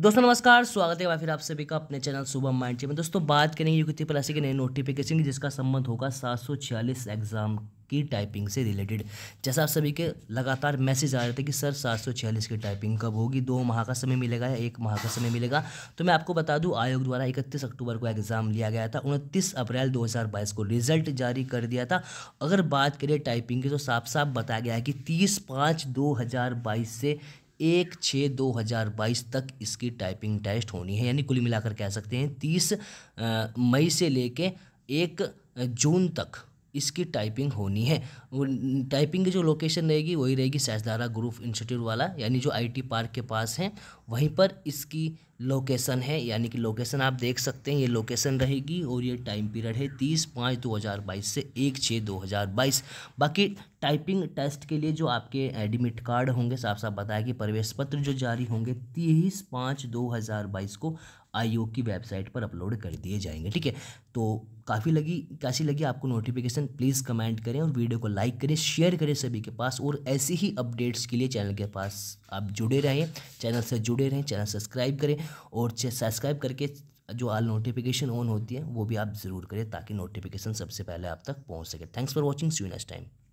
दोस्तों नमस्कार स्वागत है फिर आप सभी का अपने चैनल सुबह माइंड में दोस्तों बात करेंगे यूपी प्लस के नए नोटिफिकेशन की जिसका संबंध होगा सात एग्ज़ाम की टाइपिंग से रिलेटेड जैसा आप सभी के लगातार मैसेज आ रहे थे कि सर सात सौ छियालीस की टाइपिंग कब होगी दो माह का समय मिलेगा या एक माह का समय मिलेगा तो मैं आपको बता दूं आयोग द्वारा इकतीस अक्टूबर को एग्ज़ाम लिया गया था उनतीस अप्रैल 2022 को रिजल्ट जारी कर दिया था अगर बात करें टाइपिंग की तो साफ साफ बताया गया है कि तीस पाँच दो से एक छः दो हज़ार बाईस तक इसकी टाइपिंग टेस्ट होनी है यानी कुल मिलाकर कह सकते हैं तीस मई से लेके एक जून तक इसकी टाइपिंग होनी है टाइपिंग की जो लोकेशन रहेगी वही रहेगी सहजदारा ग्रुप इंस्टीट्यूट वाला यानी जो आईटी पार्क के पास है वहीं पर इसकी लोकेशन है यानी कि लोकेशन आप देख सकते हैं ये लोकेशन रहेगी और ये टाइम पीरियड है तीस पाँच दो हज़ार बाईस से एक छः दो हज़ार बाईस बाकी टाइपिंग टेस्ट के लिए जो आपके एडमिट कार्ड होंगे साफ साफ बताया कि प्रवेश पत्र जो जारी होंगे तीस पाँच दो हज़ार बाईस को आयोग की वेबसाइट पर अपलोड कर दिए जाएंगे ठीक है तो काफ़ी लगी कैसी लगी आपको नोटिफिकेशन प्लीज़ कमेंट करें और वीडियो को लाइक करें शेयर करें सभी के पास और ऐसी ही अपडेट्स के लिए चैनल के पास आप जुड़े रहें चैनल से जुड़े रहें चैनल सब्सक्राइब करें और सब्सक्राइब करके जो आल नोटिफिकेशन ऑन होती है वो भी आप ज़रूर करें ताकि नोटिफिकेशन सबसे पहले आप तक पहुंच सके thanks for watching see next time